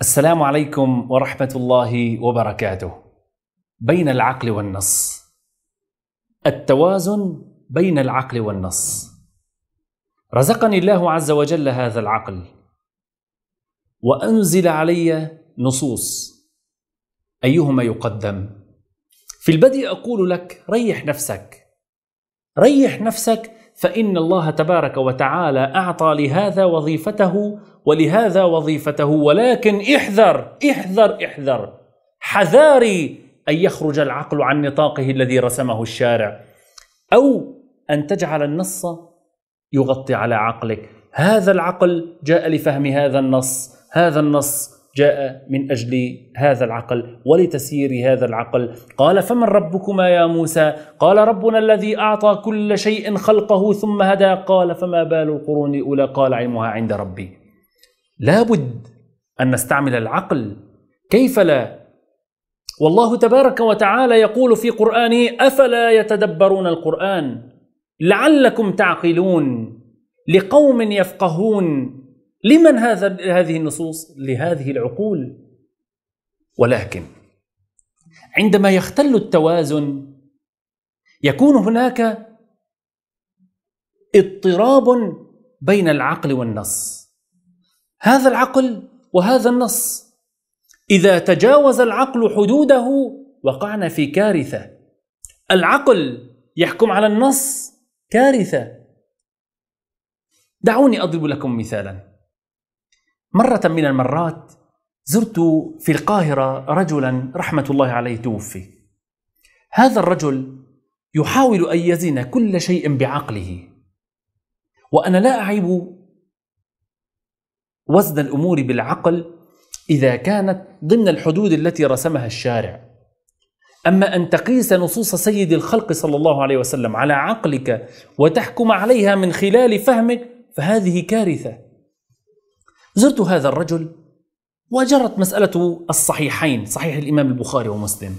السلام عليكم ورحمة الله وبركاته. بين العقل والنص. التوازن بين العقل والنص. رزقني الله عز وجل هذا العقل. وأنزل علي نصوص. أيهما يقدم؟ في البدء أقول لك ريح نفسك. ريح نفسك فإن الله تبارك وتعالى أعطى لهذا وظيفته ولهذا وظيفته ولكن احذر احذر احذر حذاري أن يخرج العقل عن نطاقه الذي رسمه الشارع أو أن تجعل النص يغطي على عقلك هذا العقل جاء لفهم هذا النص هذا النص جاء من أجل هذا العقل ولتسيير هذا العقل قال فمن ربكما يا موسى قال ربنا الذي أعطى كل شيء خلقه ثم هدى قال فما بال القرون الأولى قال علمها عند ربي لابد أن نستعمل العقل كيف لا والله تبارك وتعالى يقول في قرآنه أفلا يتدبرون القرآن لعلكم تعقلون لقوم يفقهون لمن هذا هذه النصوص؟ لهذه العقول ولكن عندما يختل التوازن يكون هناك اضطراب بين العقل والنص هذا العقل وهذا النص اذا تجاوز العقل حدوده وقعنا في كارثه العقل يحكم على النص كارثه دعوني اضرب لكم مثالا مرة من المرات زرت في القاهرة رجلا رحمة الله عليه توفي. هذا الرجل يحاول أن يزن كل شيء بعقله. وأنا لا أعيب وزن الأمور بالعقل إذا كانت ضمن الحدود التي رسمها الشارع. أما أن تقيس نصوص سيد الخلق صلى الله عليه وسلم على عقلك وتحكم عليها من خلال فهمك فهذه كارثة. زرت هذا الرجل وجرت مسألة الصحيحين صحيح الإمام البخاري ومسلم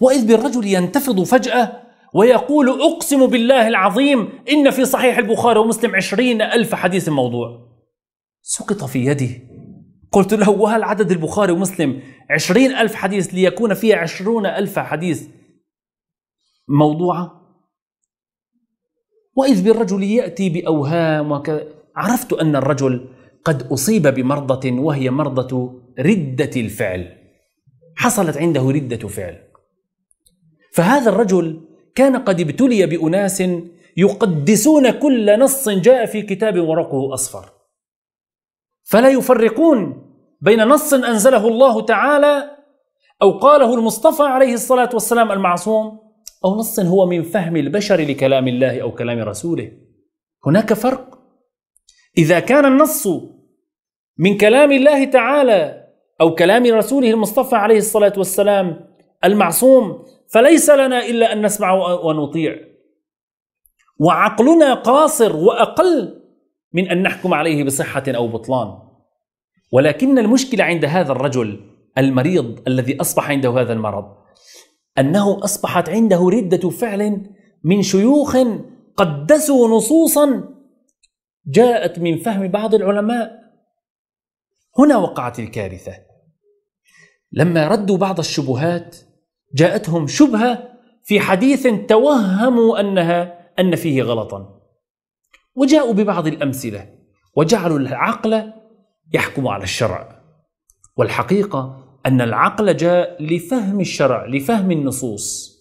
وإذ بالرجل ينتفض فجأة ويقول أقسم بالله العظيم إن في صحيح البخاري ومسلم عشرين ألف حديث موضوع سقط في يدي قلت له وهل عدد البخاري ومسلم عشرين ألف حديث ليكون فيه عشرون ألف حديث موضوعة وإذ بالرجل يأتي بأوهام وكذا عرفت أن الرجل قد أصيب بمرضة وهي مرضة ردة الفعل حصلت عنده ردة فعل فهذا الرجل كان قد ابتلي بأناس يقدسون كل نص جاء في كتاب ورقه أصفر فلا يفرقون بين نص أنزله الله تعالى أو قاله المصطفى عليه الصلاة والسلام المعصوم أو نص هو من فهم البشر لكلام الله أو كلام رسوله هناك فرق إذا كان النص من كلام الله تعالى او كلام رسوله المصطفى عليه الصلاه والسلام المعصوم فليس لنا الا ان نسمع ونطيع وعقلنا قاصر واقل من ان نحكم عليه بصحه او بطلان ولكن المشكله عند هذا الرجل المريض الذي اصبح عنده هذا المرض انه اصبحت عنده رده فعل من شيوخ قدسوا نصوصا جاءت من فهم بعض العلماء هنا وقعت الكارثه لما ردوا بعض الشبهات جاءتهم شبهه في حديث توهموا انها ان فيه غلطا وجاءوا ببعض الامثله وجعلوا العقل يحكم على الشرع والحقيقه ان العقل جاء لفهم الشرع لفهم النصوص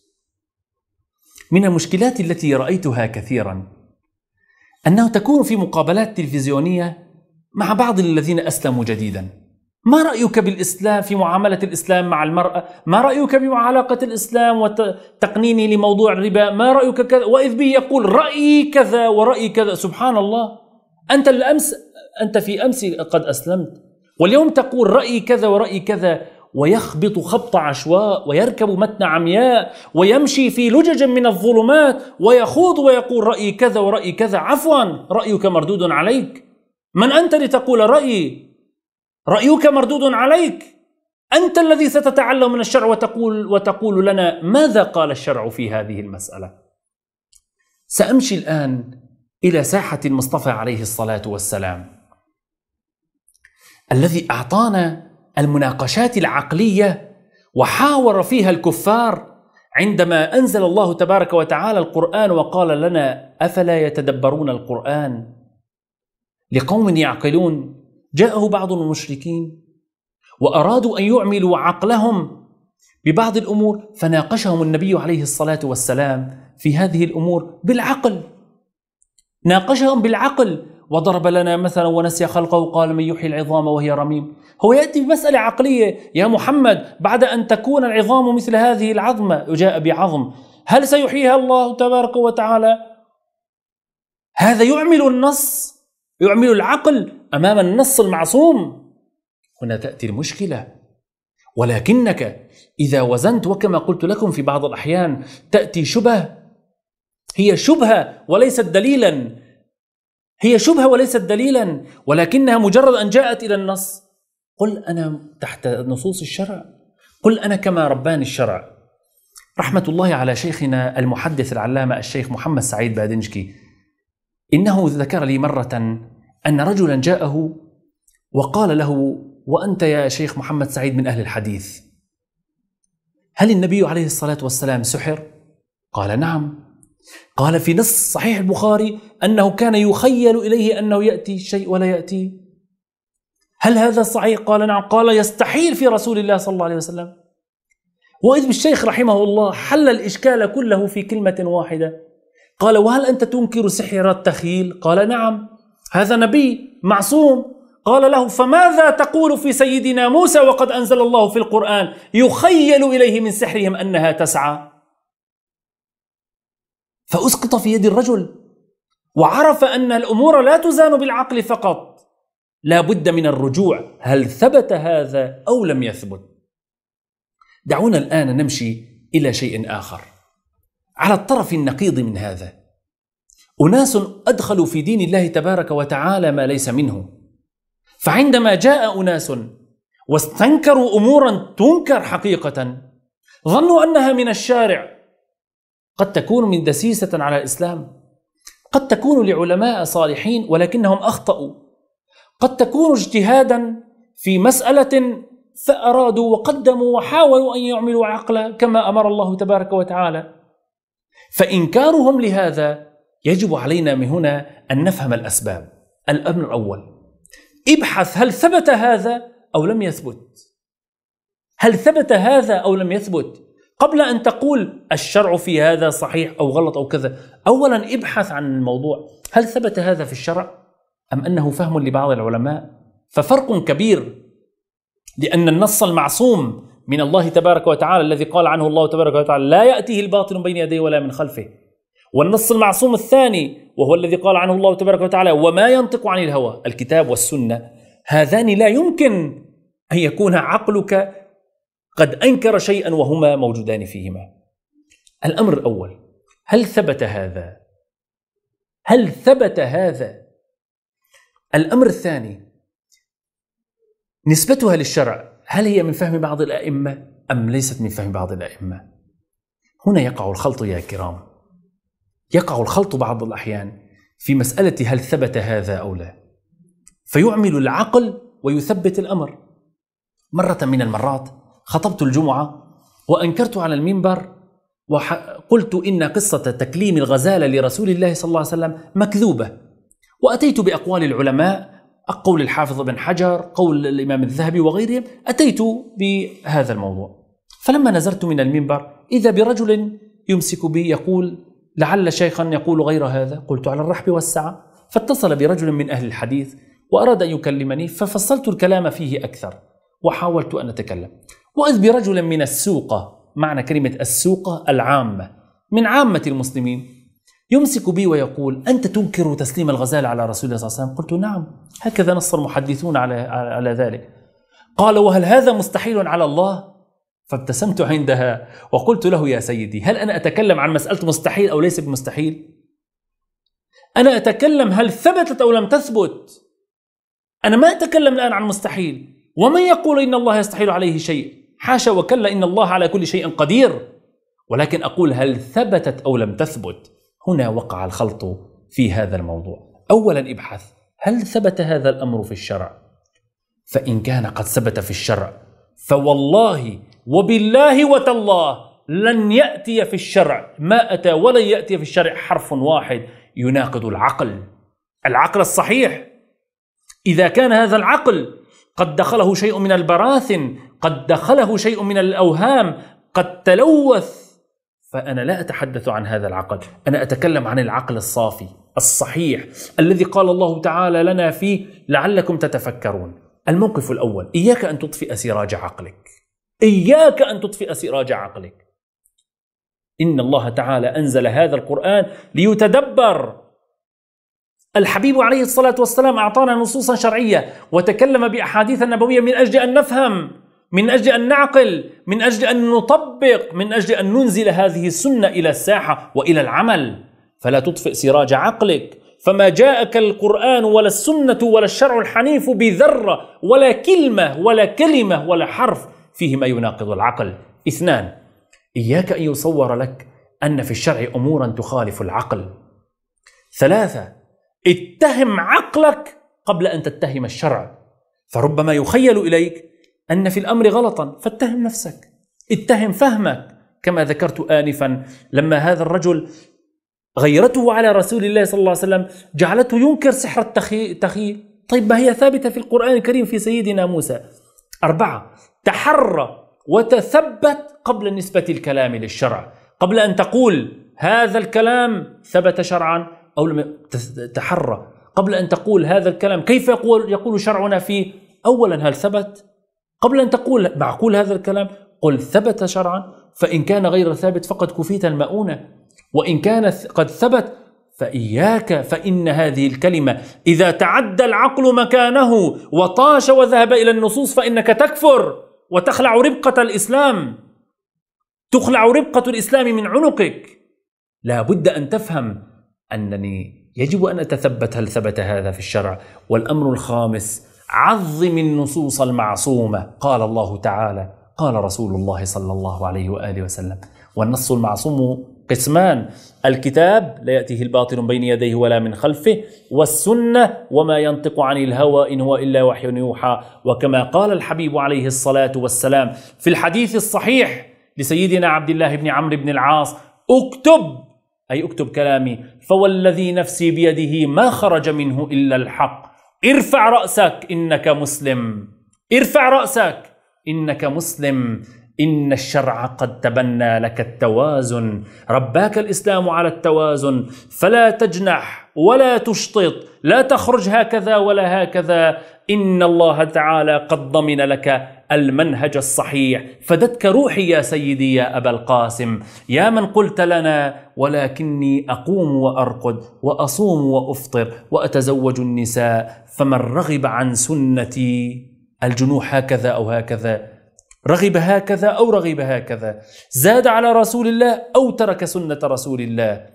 من المشكلات التي رايتها كثيرا انه تكون في مقابلات تلفزيونيه مع بعض الذين أسلموا جديدا ما رأيك بالإسلام في معاملة الإسلام مع المرأة ما رأيك بعلاقة الإسلام وتقنينه لموضوع الربا ما رأيك كذا وإذ به يقول رأيي كذا ورأيي كذا سبحان الله أنت الأمس أنت في أمس قد أسلمت واليوم تقول رأيي كذا ورأيي كذا ويخبط خبط عشواء ويركب متن عمياء ويمشي في لجج من الظلمات ويخوض ويقول رأيي كذا ورأيي كذا عفوا رأيك مردود عليك من انت لتقول رايي رايك مردود عليك انت الذي ستتعلم من الشرع وتقول وتقول لنا ماذا قال الشرع في هذه المساله سامشي الان الى ساحه المصطفى عليه الصلاه والسلام الذي اعطانا المناقشات العقليه وحاور فيها الكفار عندما انزل الله تبارك وتعالى القران وقال لنا افلا يتدبرون القران لقوم يعقلون جاءه بعض المشركين وارادوا ان يعملوا عقلهم ببعض الامور فناقشهم النبي عليه الصلاه والسلام في هذه الامور بالعقل ناقشهم بالعقل وضرب لنا مثلا ونسي خلقه وقال من يحيي العظام وهي رميم هو يأتي بمسألة عقلية يا محمد بعد أن تكون العظام مثل هذه العظمة وجاء بعظم هل سيحييها الله تبارك وتعالى هذا يعمل النص يعمل العقل امام النص المعصوم هنا تاتي المشكله ولكنك اذا وزنت وكما قلت لكم في بعض الاحيان تاتي شبه هي شبهه وليست دليلا هي شبهه وليست دليلا ولكنها مجرد ان جاءت الى النص قل انا تحت نصوص الشرع قل انا كما رباني الشرع رحمه الله على شيخنا المحدث العلامه الشيخ محمد سعيد بادنجكي انه ذكر لي مره أن رجلا جاءه وقال له وأنت يا شيخ محمد سعيد من أهل الحديث هل النبي عليه الصلاة والسلام سحر؟ قال نعم قال في نص صحيح البخاري أنه كان يخيل إليه أنه يأتي شيء ولا يأتي هل هذا صحيح؟ قال نعم قال يستحيل في رسول الله صلى الله عليه وسلم وإذ بالشيخ رحمه الله حل الإشكال كله في كلمة واحدة قال وهل أنت تنكر سحر التخيل؟ قال نعم هذا نبي معصوم قال له فماذا تقول في سيدنا موسى وقد انزل الله في القران يخيل اليه من سحرهم انها تسعى فاسقط في يد الرجل وعرف ان الامور لا تزان بالعقل فقط لا بد من الرجوع هل ثبت هذا او لم يثبت دعونا الان نمشي الى شيء اخر على الطرف النقيض من هذا أناس أدخلوا في دين الله تبارك وتعالى ما ليس منه فعندما جاء أناس واستنكروا أمورا تنكر حقيقة ظنوا أنها من الشارع قد تكون من دسيسة على الإسلام قد تكون لعلماء صالحين ولكنهم أخطأوا قد تكون اجتهادا في مسألة فأرادوا وقدموا وحاولوا أن يعملوا عقلا كما أمر الله تبارك وتعالى فإنكارهم لهذا يجب علينا من هنا أن نفهم الأسباب الأمر الأول ابحث هل ثبت هذا أو لم يثبت هل ثبت هذا أو لم يثبت قبل أن تقول الشرع في هذا صحيح أو غلط أو كذا أولا ابحث عن الموضوع هل ثبت هذا في الشرع أم أنه فهم لبعض العلماء ففرق كبير لأن النص المعصوم من الله تبارك وتعالى الذي قال عنه الله تبارك وتعالى لا يأتيه الباطل بين يديه ولا من خلفه والنص المعصوم الثاني وهو الذي قال عنه الله تبارك وتعالى وما ينطق عن الهوى الكتاب والسنة هذان لا يمكن أن يكون عقلك قد أنكر شيئا وهما موجودان فيهما الأمر الأول هل ثبت هذا؟ هل ثبت هذا؟ الأمر الثاني نسبتها للشرع هل هي من فهم بعض الأئمة أم ليست من فهم بعض الأئمة؟ هنا يقع الخلط يا كرام يقع الخلط بعض الأحيان في مسألة هل ثبت هذا أو لا فيعمل العقل ويثبت الأمر مرة من المرات خطبت الجمعة وأنكرت على المنبر وقلت إن قصة تكليم الغزالة لرسول الله صلى الله عليه وسلم مكذوبة وأتيت بأقوال العلماء قول الحافظ بن حجر قول الإمام الذهبي وغيرهم أتيت بهذا الموضوع فلما نزلت من المنبر إذا برجل يمسك بي يقول لعل شيخا يقول غير هذا قلت على الرحب والسعة فاتصل برجل من أهل الحديث وأراد أن يكلمني ففصلت الكلام فيه أكثر وحاولت أن أتكلم وإذ برجل من السوقة معنى كلمة السوقة العامة من عامة المسلمين يمسك بي ويقول أنت تنكر تسليم الغزال على رسول الله صلى الله عليه وسلم قلت نعم هكذا نص المحدثون على, على ذلك قال وهل هذا مستحيل على الله فابتسمت عندها وقلت له يا سيدي هل أنا أتكلم عن مسألة مستحيل أو ليس بمستحيل؟ أنا أتكلم هل ثبتت أو لم تثبت؟ أنا ما أتكلم الآن عن مستحيل ومن يقول إن الله يستحيل عليه شيء حاشا وكلا إن الله على كل شيء قدير ولكن أقول هل ثبتت أو لم تثبت هنا وقع الخلط في هذا الموضوع أولا ابحث هل ثبت هذا الأمر في الشرع فإن كان قد ثبت في الشرع فوالله وبالله وتالله لن يأتي في الشرع ما أتى ولن يأتي في الشرع حرف واحد يناقض العقل العقل الصحيح إذا كان هذا العقل قد دخله شيء من البراثن قد دخله شيء من الأوهام قد تلوث فأنا لا أتحدث عن هذا العقل أنا أتكلم عن العقل الصافي الصحيح الذي قال الله تعالى لنا فيه لعلكم تتفكرون الموقف الأول إياك أن تطفئ سراج عقلك إياك أن تطفئ سراج عقلك إن الله تعالى أنزل هذا القرآن ليتدبر الحبيب عليه الصلاة والسلام أعطانا نصوصا شرعية وتكلم بأحاديث النبوية من أجل أن نفهم من أجل أن نعقل من أجل أن نطبق من أجل أن ننزل هذه السنة إلى الساحة وإلى العمل فلا تطفئ سراج عقلك فما جاءك القرآن ولا السنة ولا الشرع الحنيف بذرة ولا كلمة ولا كلمة ولا حرف فيه ما يناقض العقل اثنان إياك أن يصور لك أن في الشرع أمورا تخالف العقل ثلاثة اتهم عقلك قبل أن تتهم الشرع فربما يخيل إليك أن في الأمر غلطا فاتهم نفسك اتهم فهمك كما ذكرت آنفا لما هذا الرجل غيرته على رسول الله صلى الله عليه وسلم جعلته ينكر سحر التخيل طيب ما هي ثابتة في القرآن الكريم في سيدنا موسى أربعة تحرى وتثبت قبل نسبة الكلام للشرع قبل أن تقول هذا الكلام ثبت شرعا أو لم تحرى قبل أن تقول هذا الكلام كيف يقول, يقول شرعنا فيه أولا هل ثبت قبل أن تقول معقول هذا الكلام قل ثبت شرعا فإن كان غير ثابت فقد كفيت المؤونة وإن كان قد ثبت فإياك فإن هذه الكلمة إذا تعدى العقل مكانه وطاش وذهب إلى النصوص فإنك تكفر وتخلع ربقة الإسلام تخلع ربقة الإسلام من عنقك لا بد أن تفهم أنني يجب أن أتثبت هل ثبت هذا في الشرع والأمر الخامس عظم النصوص المعصومة قال الله تعالى قال رسول الله صلى الله عليه وآله وسلم والنص المعصوم قسمان الكتاب لا يأتيه الباطل من بين يديه ولا من خلفه والسنة وما ينطق عن الهوى إن هو إلا وحي يوحى وكما قال الحبيب عليه الصلاة والسلام في الحديث الصحيح لسيدنا عبد الله بن عمرو بن العاص اكتب أي اكتب كلامي فوالذي نفسي بيده ما خرج منه إلا الحق ارفع رأسك إنك مسلم ارفع رأسك إنك مسلم إن الشرع قد تبنى لك التوازن رباك الإسلام على التوازن فلا تجنح ولا تشطط لا تخرج هكذا ولا هكذا إن الله تعالى قد ضمن لك المنهج الصحيح فدتك روحي يا سيدي يا أبا القاسم يا من قلت لنا ولكني أقوم وأرقد وأصوم وأفطر وأتزوج النساء فمن رغب عن سنتي الجنوح هكذا أو هكذا رغب هكذا أو رغب هكذا زاد على رسول الله أو ترك سنة رسول الله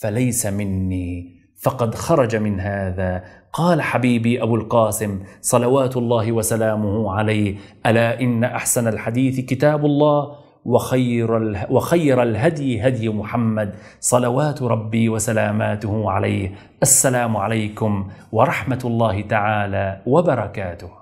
فليس مني فقد خرج من هذا قال حبيبي أبو القاسم صلوات الله وسلامه عليه ألا إن أحسن الحديث كتاب الله وخير, وخير الهدي هدي محمد صلوات ربي وسلاماته عليه السلام عليكم ورحمة الله تعالى وبركاته